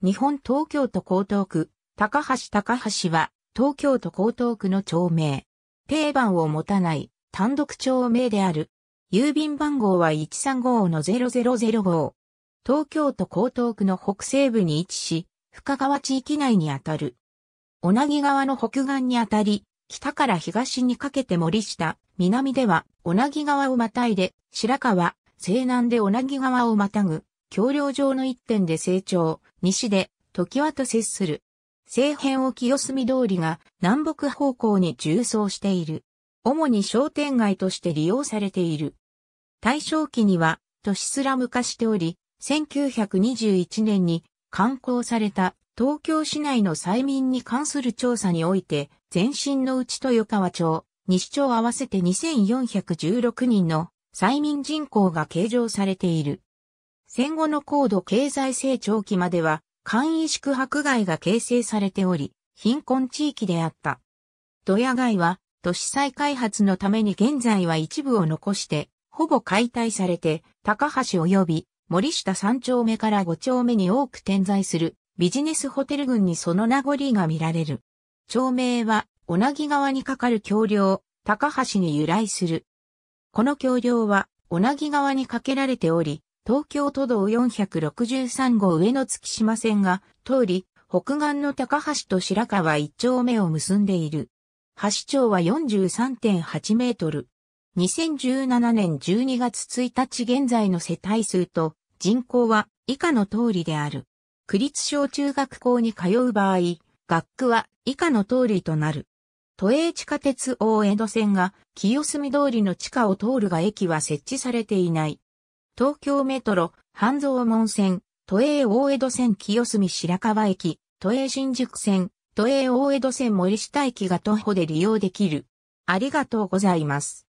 日本東京都江東区、高橋高橋は、東京都江東区の町名。定番を持たない、単独町名である。郵便番号は135-0005。東京都江東区の北西部に位置し、深川地域内にあたる。小名木川の北岸にあたり、北から東にかけて森下、南では小名木川をまたいで、白川、西南で小名木川をまたぐ、橋梁上の一点で成長、西で、時和と接する。西辺を清澄通りが南北方向に重装している。主に商店街として利用されている。大正期には都市スラム化しており、1921年に刊行された東京市内の催眠に関する調査において、前身の内豊川町、西町合わせて2416人の催眠人口が計上されている。戦後の高度経済成長期までは、簡易宿泊街が形成されており、貧困地域であった。ドヤ街は、都市再開発のために現在は一部を残して、ほぼ解体されて、高橋及び森下3丁目から5丁目に多く点在するビジネスホテル群にその名残が見られる。町名は、小名木川に架かる橋梁、高橋に由来する。この橋梁は、小名木川に架けられており、東京都道463号上野月島線が通り、北岸の高橋と白川一丁目を結んでいる。橋長は43.8メートル。2017年12月1日現在の世帯数と人口は以下の通りである。区立小中学校に通う場合、学区は以下の通りとなる。都営地下鉄大江戸線が清澄通りの地下を通るが駅は設置されていない。東京メトロ、半蔵門線、都営大江戸線清澄白河駅、都営新宿線、都営大江戸線森下駅が徒歩で利用できる。ありがとうございます。